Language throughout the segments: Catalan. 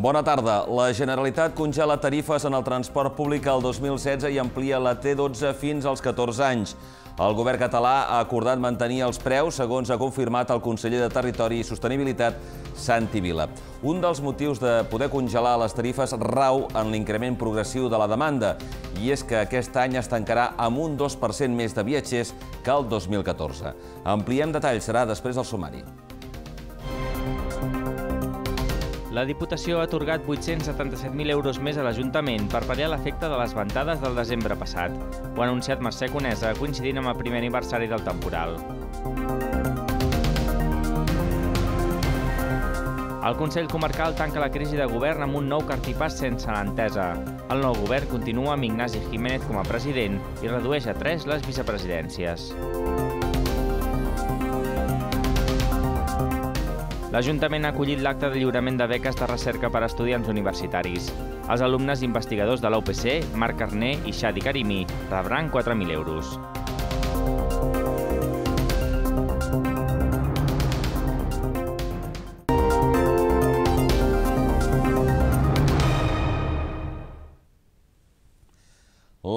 Bona tarda. La Generalitat congela tarifes en el transport públic al 2016 i amplia la T12 fins als 14 anys. El govern català ha acordat mantenir els preus, segons ha confirmat el conseller de Territori i Sostenibilitat, Santi Vila. Un dels motius de poder congelar les tarifes rau en l'increment progressiu de la demanda, i és que aquest any es tancarà amb un 2% més de viatgers que el 2014. Ampliem detalls, serà després del sumari. La Diputació ha atorgat 877.000 euros més a l'Ajuntament per pal·liar l'efecte de les ventades del desembre passat. Ho ha anunciat Mercè Conesa, coincidint amb el primer aniversari del temporal. El Consell Comarcal tanca la crisi de govern amb un nou cartipàs sense l'entesa. El nou govern continua amb Ignasi Jiménez com a president i redueix a 3 les vicepresidències. l'Ajuntament ha acollit l'acte de lliurament de beques de recerca per a estudiants universitaris. Els alumnes investigadors de l'UPC, Marc Carné i Xadi Karimi, rebran 4.000 euros.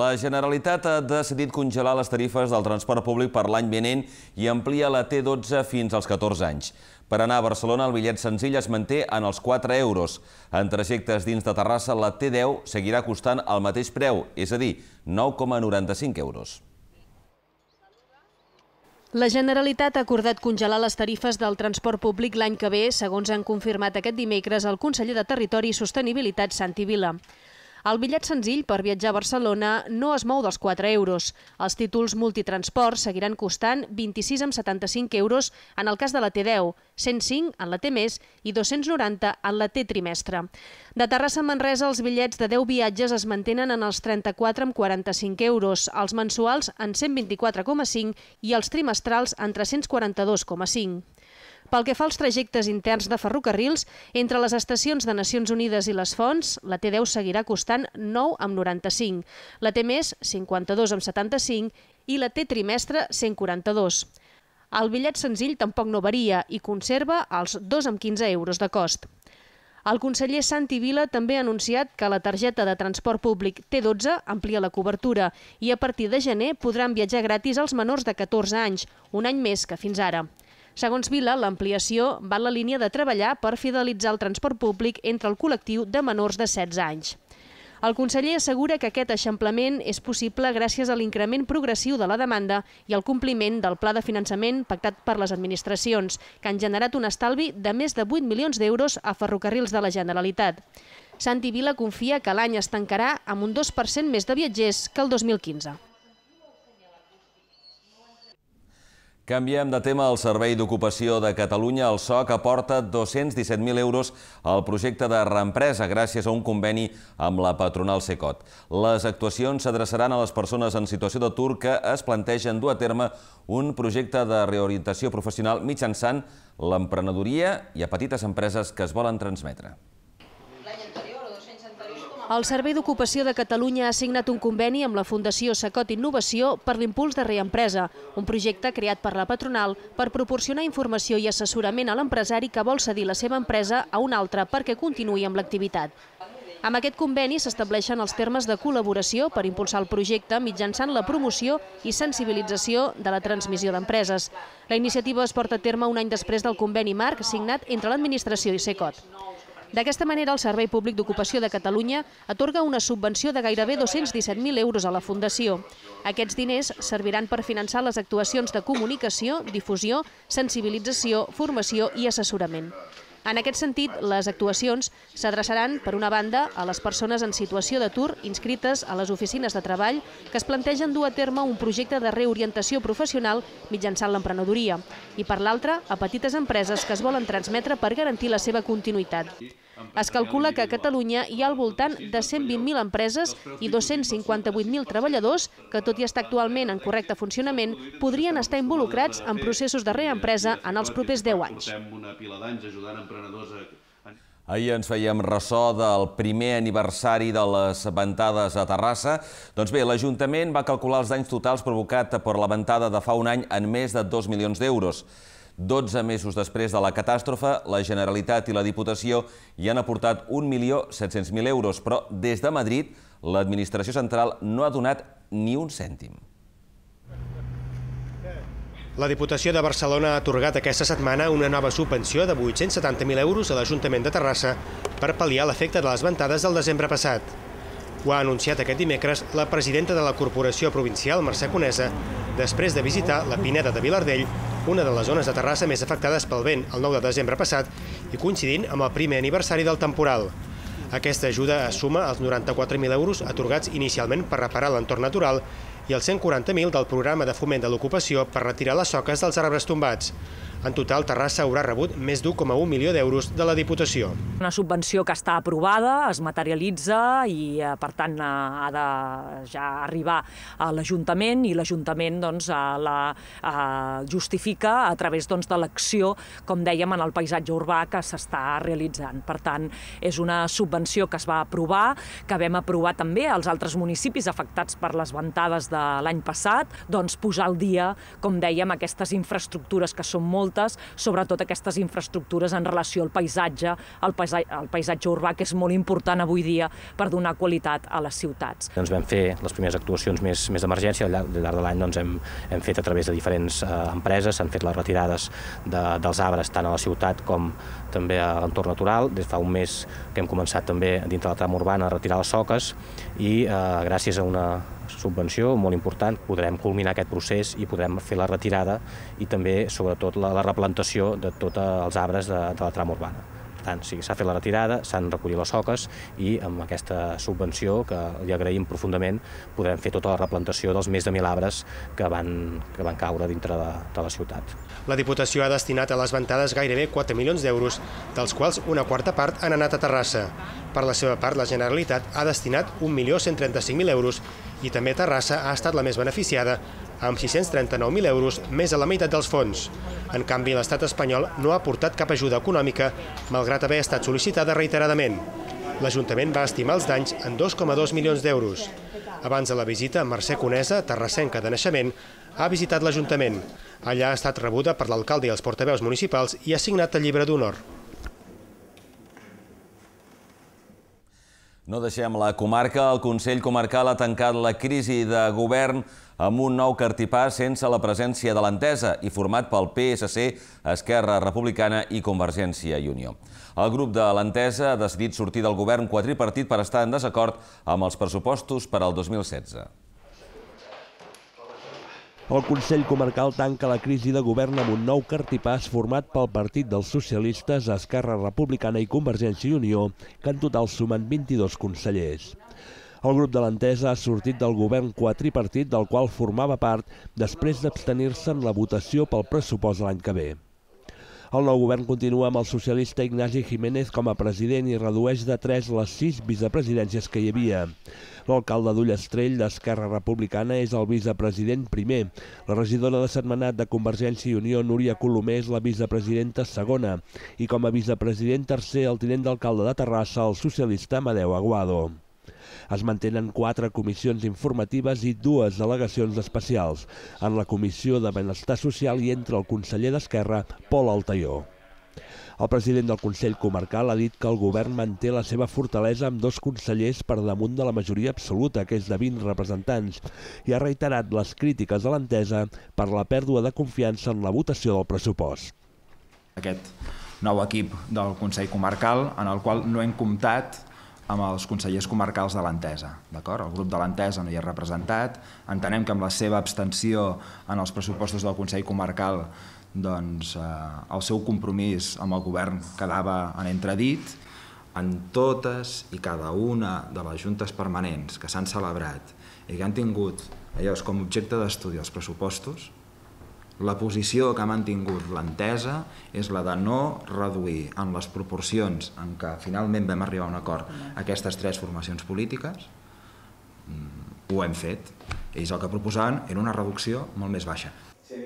La Generalitat ha decidit congelar les tarifes del transport públic per l'any venent i amplia la T12 fins als 14 anys. Per anar a Barcelona, el bitllet senzill es manté en els 4 euros. En trajectes dins de Terrassa, la T10 seguirà costant el mateix preu, és a dir, 9,95 euros. La Generalitat ha acordat congelar les tarifes del transport públic l'any que ve, segons han confirmat aquest dimecres el conseller de Territori i Sostenibilitat, Santi Vila. El bitllet senzill per viatjar a Barcelona no es mou dels 4 euros. Els títols multitransport seguiran costant 26,75 euros en el cas de la T10, 105 en la T més i 290 en la T trimestre. De Terrassa a Manresa, els bitllets de 10 viatges es mantenen en els 34,45 euros, els mensuals en 124,5 i els trimestrals en 342,5. Pel que fa als trajectes interns de ferrocarrils, entre les estacions de Nacions Unides i les Fonts, la T10 seguirà costant 9,95, la T més 52,75 i la T trimestre 142. El bitllet senzill tampoc no varia i conserva els 2,15 euros de cost. El conseller Santi Vila també ha anunciat que la targeta de transport públic T12 amplia la cobertura i a partir de gener podran viatjar gratis els menors de 14 anys, un any més que fins ara. Segons Vila, l'ampliació va en la línia de treballar per fidelitzar el transport públic entre el col·lectiu de menors de 16 anys. El conseller assegura que aquest eixamplament és possible gràcies a l'increment progressiu de la demanda i al compliment del pla de finançament pactat per les administracions, que han generat un estalvi de més de 8 milions d'euros a ferrocarrils de la Generalitat. Santi Vila confia que l'any es tancarà amb un 2% més de viatgers que el 2015. Canviem de tema. El Servei d'Ocupació de Catalunya, el SOC, aporta 217.000 euros al projecte de reempresa gràcies a un conveni amb la patronal Secot. Les actuacions s'adreçaran a les persones en situació d'atur que es plantegen dur a terme un projecte de reorientació professional mitjançant l'emprenedoria i a petites empreses que es volen transmetre. El Servei d'Ocupació de Catalunya ha signat un conveni amb la Fundació Sacot Innovació per l'impuls de Reempresa, un projecte creat per la patronal per proporcionar informació i assessorament a l'empresari que vol cedir la seva empresa a una altra perquè continuï amb l'activitat. Amb aquest conveni s'estableixen els termes de col·laboració per impulsar el projecte mitjançant la promoció i sensibilització de la transmissió d'empreses. La iniciativa es porta a terme un any després del conveni marc signat entre l'administració i SECOT. D'aquesta manera, el Servei Públic d'Ocupació de Catalunya atorga una subvenció de gairebé 217.000 euros a la Fundació. Aquests diners serviran per finançar les actuacions de comunicació, difusió, sensibilització, formació i assessorament. En aquest sentit, les actuacions s'adreçaran, per una banda, a les persones en situació d'atur inscrites a les oficines de treball que es plantegen dur a terme un projecte de reorientació professional mitjançant l'emprenedoria i, per l'altra, a petites empreses que es volen transmetre per garantir la seva continuïtat. Es calcula que a Catalunya hi ha al voltant de 120.000 empreses i 258.000 treballadors que, tot i estar actualment en correcte funcionament, podrien estar involucrats en processos de reempresa en els propers 10 anys. Ahir ens fèiem ressò del primer aniversari de les ventades a Terrassa. Doncs bé, l'Ajuntament va calcular els danys totals provocats per la ventada de fa un any en més de 2 milions d'euros. 12 mesos després de la catàstrofe, la Generalitat i la Diputació hi han aportat 1.700.000 euros, però des de Madrid l'administració central no ha donat ni un cèntim. La Diputació de Barcelona ha atorgat aquesta setmana una nova subvenció de 870.000 euros a l'Ajuntament de Terrassa per pal·liar l'efecte de les ventades del desembre passat. Ho ha anunciat aquest dimecres la presidenta de la Corporació Provincial, Mercè Conesa, després de visitar la Pineda de Vilardell, una de les zones de Terrassa més afectades pel vent el 9 de desembre passat i coincidint amb el primer aniversari del temporal. Aquesta ajuda suma els 94.000 euros atorgats inicialment per reparar l'entorn natural i els 140.000 del programa de foment de l'ocupació per retirar les soques dels arbres tombats. En total, Terrassa haurà rebut més d'1,1 milió d'euros de la Diputació. Una subvenció que està aprovada, es materialitza i, eh, per tant, eh, ha de ja arribar a l'Ajuntament i l'Ajuntament doncs, eh, la justifica a través doncs, de l'acció, com dèiem, en el paisatge urbà que s'està realitzant. Per tant, és una subvenció que es va aprovar, que vam aprovar també als altres municipis afectats per les ventades de l'any passat, doncs posar al dia, com dèiem, aquestes infraestructures que són molt moltes, sobretot aquestes infraestructures en relació al paisatge, al paisatge, al paisatge urbà, que és molt important avui dia per donar qualitat a les ciutats. Doncs vam fer les primeres actuacions més, més d'emergència, al llarg, llarg de l'any doncs, hem, hem fet a través de diferents eh, empreses, s'han fet les retirades de, dels arbres tant a la ciutat com també a l'entorn natural. Des fa un mes que hem començat també dintre la trama urbana a retirar les soques i eh, gràcies a una subvenció molt important, podrem culminar aquest procés i podrem fer la retirada i també, sobretot, la, la replantació de tots els arbres de, de la trama urbana. Per tant, sí, s'ha fet la retirada, s'han recollit les soques i amb aquesta subvenció, que li agraïm profundament, podrem fer tota la replantació dels més de mil arbres que van, que van caure dintre de, de la ciutat. La Diputació ha destinat a les ventades gairebé 4 milions d'euros, dels quals una quarta part han anat a Terrassa. Per la seva part, la Generalitat ha destinat 1.135.000 euros i també Terrassa ha estat la més beneficiada, amb 639.000 euros més a la meitat dels fons. En canvi, l'estat espanyol no ha aportat cap ajuda econòmica, malgrat haver estat sol·licitada reiteradament. L'Ajuntament va estimar els danys en 2,2 milions d'euros. Abans de la visita, Mercè Conesa, terrassenca de naixement, ha visitat l'Ajuntament. Allà ha estat rebuda per l'alcalde i els portaveus municipals i ha signat el llibre d'honor. No deixem la comarca. El Consell Comarcal ha tancat la crisi de govern amb un nou cartipà sense la presència de l'entesa i format pel PSC, Esquerra Republicana i Convergència i Unió. El grup de l'entesa ha decidit sortir del govern quadripartit per estar en desacord amb els pressupostos per al 2016. El Consell Comarcal tanca la crisi de govern amb un nou cartipàs format pel Partit dels Socialistes, Esquerra Republicana i Convergència i Unió, que en total sumen 22 consellers. El grup de l'entesa ha sortit del govern quatripartit del qual formava part després d'abstenir-se en la votació pel pressupost l'any que ve. El nou govern continua amb el socialista Ignasi Jiménez com a president i redueix de 3 les 6 vicepresidències que hi havia. L'alcalde Estrell d'Esquerra Republicana és el vicepresident primer. La regidora de Setmanat de Convergència i Unió, Núria Colomer, és la vicepresidenta segona. I com a vicepresident tercer, el tinent d'alcalde de Terrassa, el socialista Amadeu Aguado. Es mantenen quatre comissions informatives i dues delegacions especials. En la Comissió de Benestar Social hi entra el conseller d'Esquerra, Pol Altaió. El president del Consell Comarcal ha dit que el govern manté la seva fortalesa amb dos consellers per damunt de la majoria absoluta, que és de 20 representants, i ha reiterat les crítiques a l'entesa per la pèrdua de confiança en la votació del pressupost. Aquest nou equip del Consell Comarcal, en el qual no hem comptat amb els consellers comarcals de l'Entesa. El grup de l'Entesa no hi és representat. Entenem que amb la seva abstenció en els pressupostos del Consell Comarcal doncs, eh, el seu compromís amb el govern quedava en entredit. En totes i cada una de les juntes permanents que s'han celebrat i que han tingut com a objecte d'estudi els pressupostos, la posició que ha mantingut l'entesa és la de no reduir en les proporcions en què finalment vam arribar a un acord aquestes tres formacions polítiques, mm, ho hem fet. Ells el que proposaven era una reducció molt més baixa. Sí,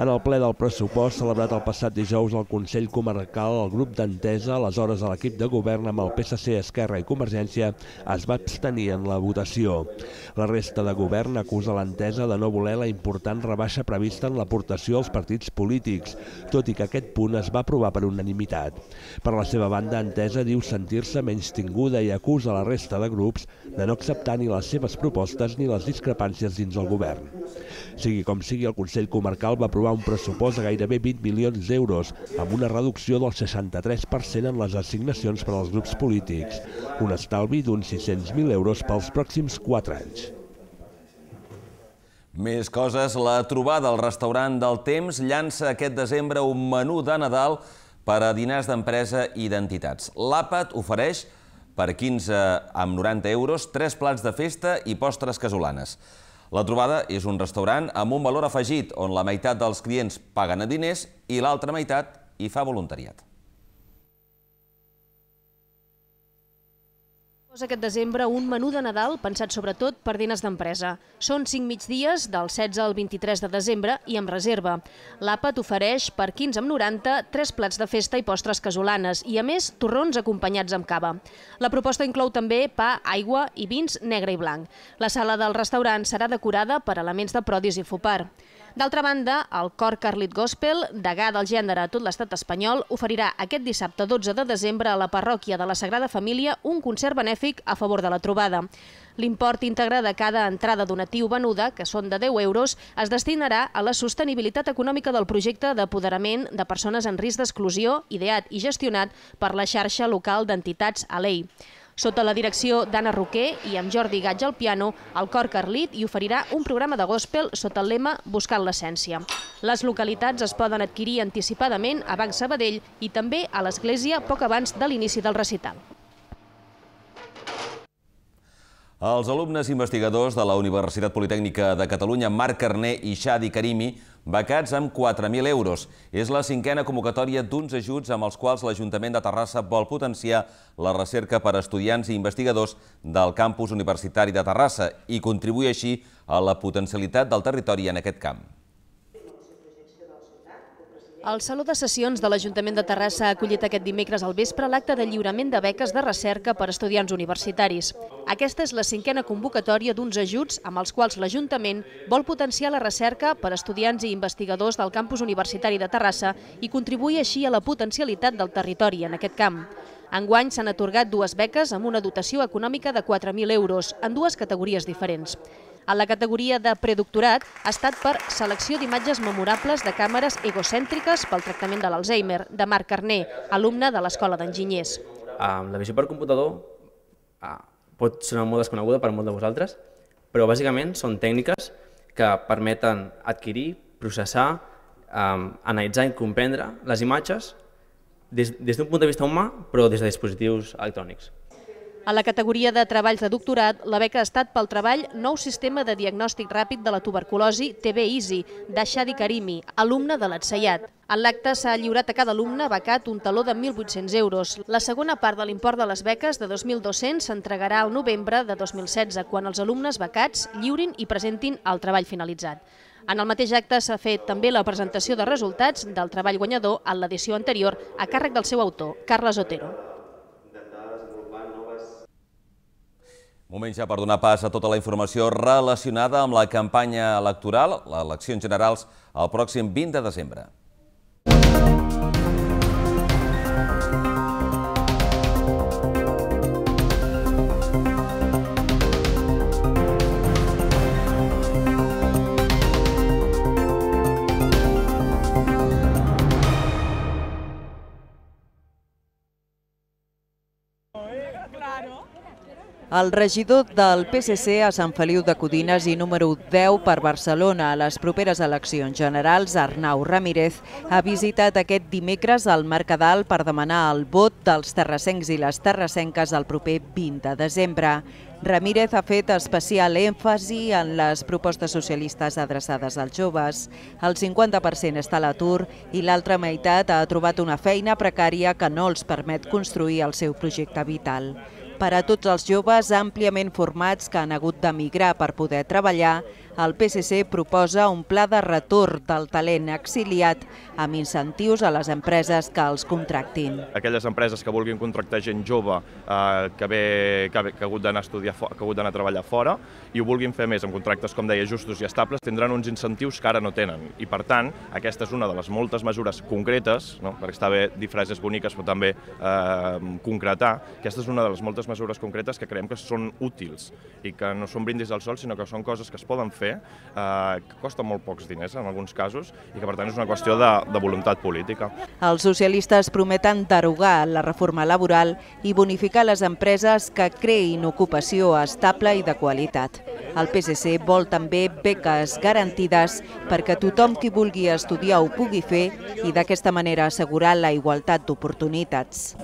en el ple del pressupost celebrat el passat dijous al Consell Comarcal, el grup d'entesa, aleshores a l'equip de govern amb el PSC, Esquerra i Convergència, es va abstenir en la votació. La resta de govern acusa l'entesa de no voler la important rebaixa prevista en l'aportació als partits polítics, tot i que aquest punt es va aprovar per unanimitat. Per la seva banda, entesa diu sentir-se menys tinguda i acusa la resta de grups de no acceptar ni les seves propostes ni les discrepàncies dins el govern. Sigui com sigui, el Consell Comarcal va aprovar aprovar un pressupost de gairebé 20 milions d'euros, amb una reducció del 63% en les assignacions per als grups polítics, un estalvi d'uns 600.000 euros pels pròxims 4 anys. Més coses, la trobada al restaurant del Temps llança aquest desembre un menú de Nadal per a dinars d'empresa i d'entitats. L'àpat ofereix per 15 amb 90 euros, 3 plats de festa i postres casolanes. La trobada és un restaurant amb un valor afegit on la meitat dels clients paguen a diners i l'altra meitat hi fa voluntariat. Proposa aquest desembre un menú de Nadal pensat sobretot per diners d'empresa. Són 5 migdies del 16 al 23 de desembre i amb reserva. L'àpat ofereix per 15,90 tres plats de festa i postres casolanes i, a més, torrons acompanyats amb cava. La proposta inclou també pa, aigua i vins negre i blanc. La sala del restaurant serà decorada per elements de prodis i fopar. D'altra banda, el cor Carlit Gospel, degà del gènere a tot l'estat espanyol, oferirà aquest dissabte 12 de desembre a la parròquia de la Sagrada Família un concert benèfic a favor de la trobada. L'import íntegre de cada entrada donatiu venuda, que són de 10 euros, es destinarà a la sostenibilitat econòmica del projecte d'apoderament de persones en risc d'exclusió, ideat i gestionat per la xarxa local d'entitats a l'EI. Sota la direcció d'Anna Roquer i amb Jordi Gatge al piano, el cor Carlit hi oferirà un programa de gospel sota el lema Buscant l'essència. Les localitats es poden adquirir anticipadament a Banc Sabadell i també a l'església poc abans de l'inici del recital. Els alumnes investigadors de la Universitat Politècnica de Catalunya, Marc Carné i Xadi Karimi, becats amb 4.000 euros. És la cinquena convocatòria d'uns ajuts amb els quals l'Ajuntament de Terrassa vol potenciar la recerca per a estudiants i investigadors del campus universitari de Terrassa i contribuir així a la potencialitat del territori en aquest camp. El Saló de Sessions de l'Ajuntament de Terrassa ha acollit aquest dimecres al vespre l'acte de lliurament de beques de recerca per a estudiants universitaris. Aquesta és la cinquena convocatòria d'uns ajuts amb els quals l'Ajuntament vol potenciar la recerca per a estudiants i investigadors del campus universitari de Terrassa i contribuir així a la potencialitat del territori en aquest camp. Enguany s'han atorgat dues beques amb una dotació econòmica de 4.000 euros en dues categories diferents en la categoria de predoctorat ha estat per Selecció d'imatges memorables de càmeres egocèntriques pel tractament de l'Alzheimer, de Marc Carné, alumne de l'Escola d'Enginyers. La visió per computador ah, pot sonar molt desconeguda per molt de vosaltres, però bàsicament són tècniques que permeten adquirir, processar, analitzar i comprendre les imatges des d'un punt de vista humà, però des de dispositius electrònics. A la categoria de treballs de doctorat, la beca ha estat pel treball Nou sistema de diagnòstic ràpid de la tuberculosi TB-ISI, d'Aixadi Karimi, alumne de l'Atsayat. En l'acte s'ha lliurat a cada alumne becat un taló de 1.800 euros. La segona part de l'import de les beques de 2.200 s'entregarà al novembre de 2016, quan els alumnes becats lliurin i presentin el treball finalitzat. En el mateix acte s'ha fet també la presentació de resultats del treball guanyador en l'edició anterior a càrrec del seu autor, Carles Otero. Moment ja per donar pas a tota la informació relacionada amb la campanya electoral, les eleccions generals, el pròxim 20 de desembre. el regidor del PSC a Sant Feliu de Codines i número 10 per Barcelona a les properes eleccions generals, Arnau Ramírez, ha visitat aquest dimecres el Mercadal per demanar el vot dels terrassencs i les terrassenques el proper 20 de desembre. Ramírez ha fet especial èmfasi en les propostes socialistes adreçades als joves. El 50% està a l'atur i l'altra meitat ha trobat una feina precària que no els permet construir el seu projecte vital per a tots els joves àmpliament formats que han hagut d'emigrar per poder treballar el PSC proposa un pla de retorn del talent exiliat amb incentius a les empreses que els contractin. Aquelles empreses que vulguin contractar gent jove eh, que, ve, que, ha hagut d'anar a estudiar, que ha hagut d'anar a treballar fora i ho vulguin fer més amb contractes, com deia, justos i estables, tindran uns incentius que ara no tenen. I per tant, aquesta és una de les moltes mesures concretes, no? perquè està bé dir frases boniques però també eh, concretar, aquesta és una de les moltes mesures concretes que creiem que són útils i que no són brindis del sol, sinó que són coses que es poden fer eh, que costa molt pocs diners en alguns casos i que per tant és una qüestió de, de voluntat política. Els socialistes prometen derogar la reforma laboral i bonificar les empreses que creïn ocupació estable i de qualitat. El PSC vol també beques garantides perquè tothom qui vulgui estudiar ho pugui fer i d'aquesta manera assegurar la igualtat d'oportunitats.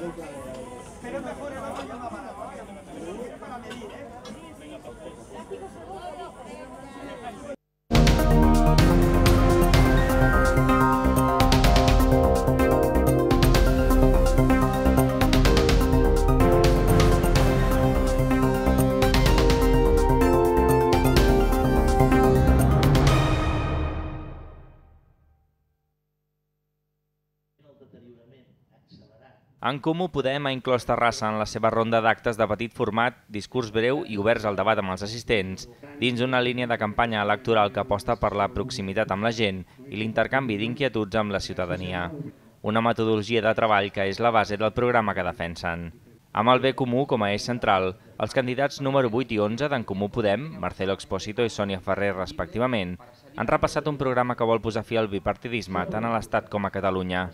En Comú Podem ha inclòs Terrassa en la seva ronda d'actes de petit format, discurs breu i oberts al debat amb els assistents, dins una línia de campanya electoral que aposta per la proximitat amb la gent i l'intercanvi d'inquietuds amb la ciutadania. Una metodologia de treball que és la base del programa que defensen. Amb el bé comú com a eix central, els candidats número 8 i 11 d'en Comú Podem, Marcelo Expósito i Sònia Ferrer respectivament, han repassat un programa que vol posar fi al bipartidisme tant a l'Estat com a Catalunya.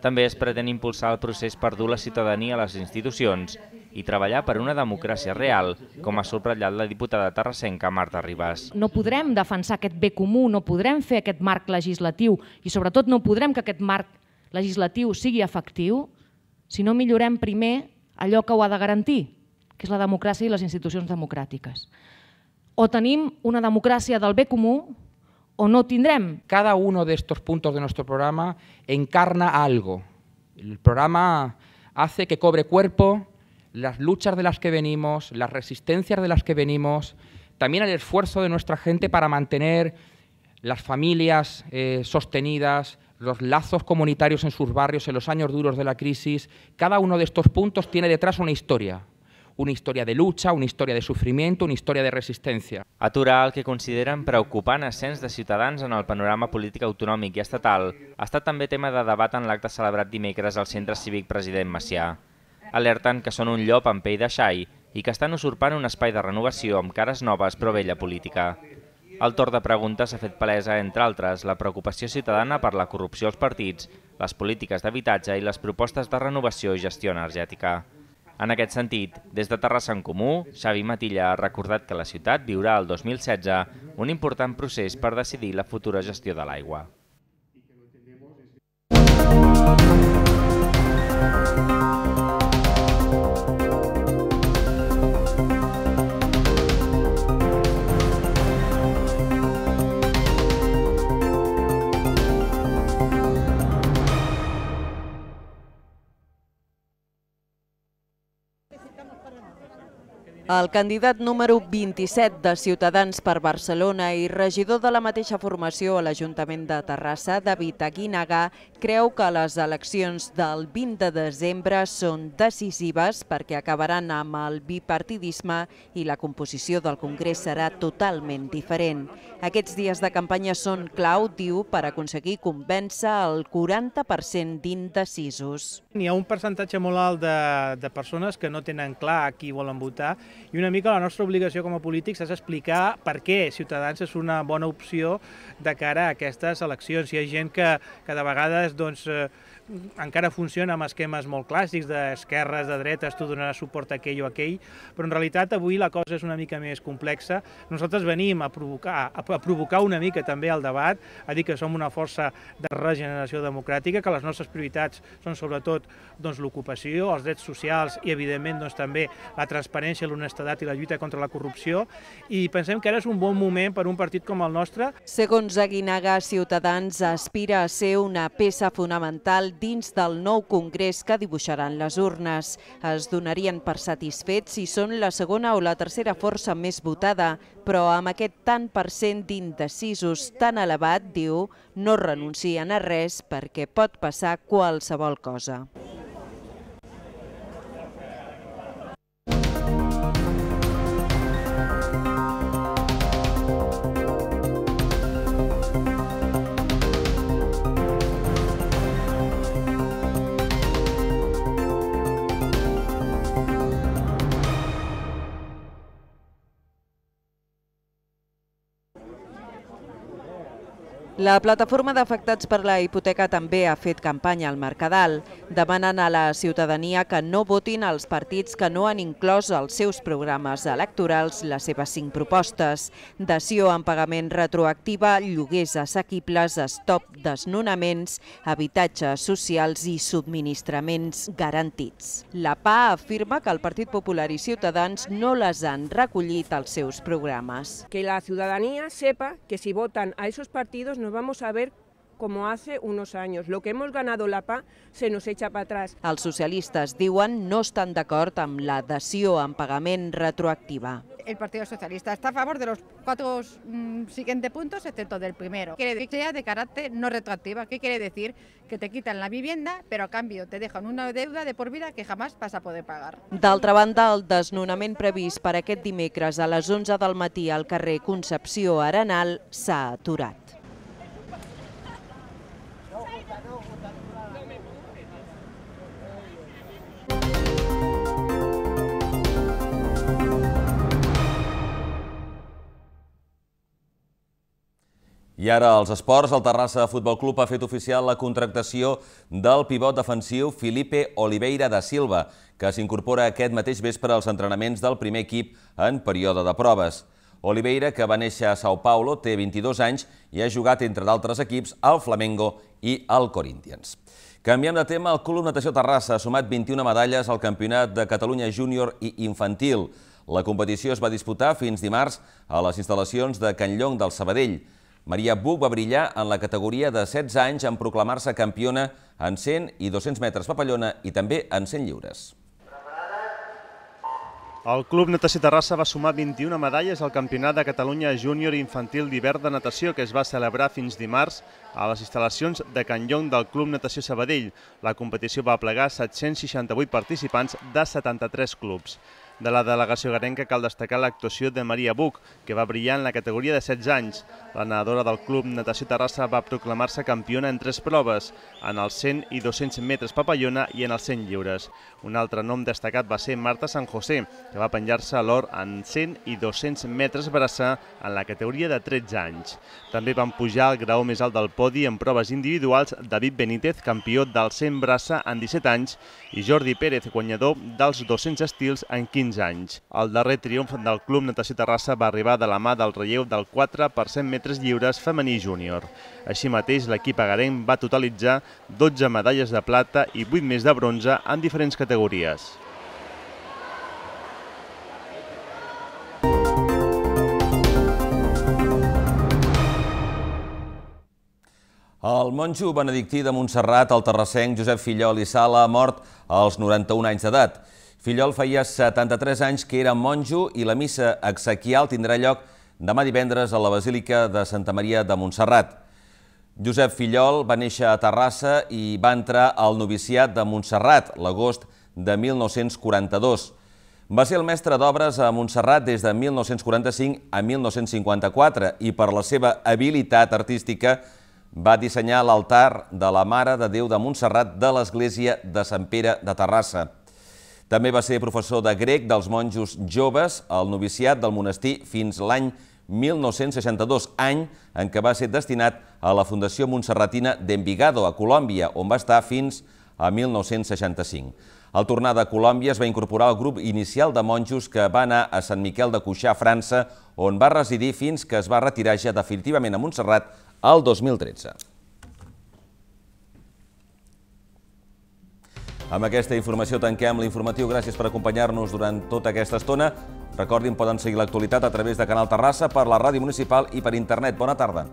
També es pretén impulsar el procés per dur la ciutadania a les institucions i treballar per una democràcia real, com ha subratllat la diputada terrassenca Marta Ribas. No podrem defensar aquest bé comú, no podrem fer aquest marc legislatiu i sobretot no podrem que aquest marc legislatiu sigui efectiu si no millorem primer allò que ho ha de garantir, que és la democràcia i les institucions democràtiques. O tenim una democràcia del bé comú o no tendremos. Cada uno de estos puntos de nuestro programa encarna algo. El programa hace que cobre cuerpo las luchas de las que venimos, las resistencias de las que venimos, también el esfuerzo de nuestra gente para mantener las familias eh, sostenidas, los lazos comunitarios en sus barrios en los años duros de la crisis. Cada uno de estos puntos tiene detrás una historia, una història de lucha, una història de sofriment, una història de resistència. Atura el que consideren preocupant ascens de ciutadans en el panorama polític autonòmic i estatal ha estat també tema de debat en l'acte celebrat dimecres al Centre Cívic President Macià. Alerten que són un llop amb pell de xai i que estan usurpant un espai de renovació amb cares noves però vella política. El torn de preguntes ha fet palesa, entre altres, la preocupació ciutadana per la corrupció als partits, les polítiques d'habitatge i les propostes de renovació i gestió energètica. En aquest sentit, des de Terrassa en Comú, Xavi Matilla ha recordat que la ciutat viurà el 2016 un important procés per decidir la futura gestió de l'aigua. El candidat número 27 de Ciutadans per Barcelona i regidor de la mateixa formació a l'Ajuntament de Terrassa, David Aguinaga, creu que les eleccions del 20 de desembre són decisives perquè acabaran amb el bipartidisme i la composició del Congrés serà totalment diferent. Aquests dies de campanya són clau, diu, per aconseguir convèncer el 40% d'indecisos. Hi ha un percentatge molt alt de, de persones que no tenen clar a qui volen votar i una mica la nostra obligació com a polítics és explicar per què Ciutadans és una bona opció de cara a aquestes eleccions. Hi ha gent que, que de vegades doncs, eh, encara funciona amb esquemes molt clàssics d'esquerres, de dretes, tu donaràs suport a aquell o a aquell, però en realitat avui la cosa és una mica més complexa. Nosaltres venim a provocar, a provocar una mica també el debat, a dir que som una força de regeneració democràtica, que les nostres prioritats són sobretot doncs, l'ocupació, els drets socials i evidentment doncs, també la transparència, l'honestedat i la lluita contra la corrupció i pensem que ara és un bon moment per un partit com el nostre. Segons Aguinaga, Ciutadans aspira a ser una peça fonamental dins del nou congrés que dibuixaran les urnes. Es donarien per satisfets si són la segona o la tercera força més votada, però amb aquest tant per cent d'indecisos tan elevat, diu, no renuncien a res perquè pot passar qualsevol cosa. La plataforma d'afectats per la hipoteca també ha fet campanya al Mercadal, demanant a la ciutadania que no votin els partits que no han inclòs als seus programes electorals les seves cinc propostes. Dació en pagament retroactiva, lloguers assequibles, stop desnonaments, habitatges socials i subministraments garantits. La PA afirma que el Partit Popular i Ciutadans no les han recollit als seus programes. Que la ciutadania sepa que si votan a esos partits no nos vamos a ver como hace unos años. Lo que hemos ganado la PA se nos echa para atrás. Els socialistes diuen no estan d'acord amb la dació en pagament retroactiva. El Partido Socialista está a favor de los cuatro mmm, siguientes puntos, excepto del primero. Quiere decir que sea de carácter no retroactiva. ¿Qué quiere decir? Que te quitan la vivienda, pero a cambio te dejan una deuda de por vida que jamás vas a poder pagar. D'altra banda, el desnonament previst per aquest dimecres a les 11 del matí al carrer Concepció Arenal s'ha aturat. I ara els esports, el Terrassa Futbol Club ha fet oficial la contractació del pivot defensiu Felipe Oliveira da Silva, que s'incorpora aquest mateix vespre als entrenaments del primer equip en període de proves. Oliveira, que va néixer a Sao Paulo, té 22 anys i ha jugat, entre d'altres equips, al Flamengo i al Corinthians. Canviem de tema, el Club Natació Terrassa ha sumat 21 medalles al Campionat de Catalunya Júnior i Infantil. La competició es va disputar fins dimarts a les instal·lacions de Canllong del Sabadell. Maria Buc va brillar en la categoria de 16 anys en proclamar-se campiona en 100 i 200 metres papallona i també en 100 lliures. El Club Natació Terrassa va sumar 21 medalles al Campionat de Catalunya Júnior Infantil d'hivern de natació que es va celebrar fins dimarts a les instal·lacions de Can Llong del Club Natació Sabadell. La competició va plegar 768 participants de 73 clubs. De la delegació garenca cal destacar l'actuació de Maria Buc, que va brillar en la categoria de 16 anys. La nedadora del club Natació Terrassa va proclamar-se campiona en tres proves, en els 100 i 200 metres papallona i en els 100 lliures. Un altre nom destacat va ser Marta San José, que va penjar-se a l'or en 100 i 200 metres braça en la categoria de 13 anys. També van pujar al graó més alt del podi en proves individuals David Benítez, campió del 100 braça en 17 anys, i Jordi Pérez, guanyador dels 200 estils en 15 15 anys. El darrer triomf del Club Natació Terrassa va arribar de la mà del relleu del 4 per 100 metres lliures femení júnior. Així mateix, l'equip agarenc va totalitzar 12 medalles de plata i 8 més de bronze en diferents categories. El monjo benedictí de Montserrat, el terrassenc Josep Fillol i Sala, ha mort als 91 anys d'edat. Fillol feia 73 anys que era monjo i la missa exequial tindrà lloc demà divendres a la Basílica de Santa Maria de Montserrat. Josep Fillol va néixer a Terrassa i va entrar al noviciat de Montserrat l'agost de 1942. Va ser el mestre d'obres a Montserrat des de 1945 a 1954 i per la seva habilitat artística va dissenyar l'altar de la Mare de Déu de Montserrat de l'Església de Sant Pere de Terrassa. També va ser professor de grec dels monjos joves al noviciat del monestir fins l'any 1962, any en què va ser destinat a la Fundació Montserratina d'Envigado, a Colòmbia, on va estar fins a 1965. Al tornar de Colòmbia es va incorporar al grup inicial de monjos que va anar a Sant Miquel de Cuixà, França, on va residir fins que es va retirar ja definitivament a Montserrat el 2013. Amb aquesta informació tanquem l'informatiu. Gràcies per acompanyar-nos durant tota aquesta estona. Recordin, poden seguir l'actualitat a través de Canal Terrassa, per la ràdio municipal i per internet. Bona tarda.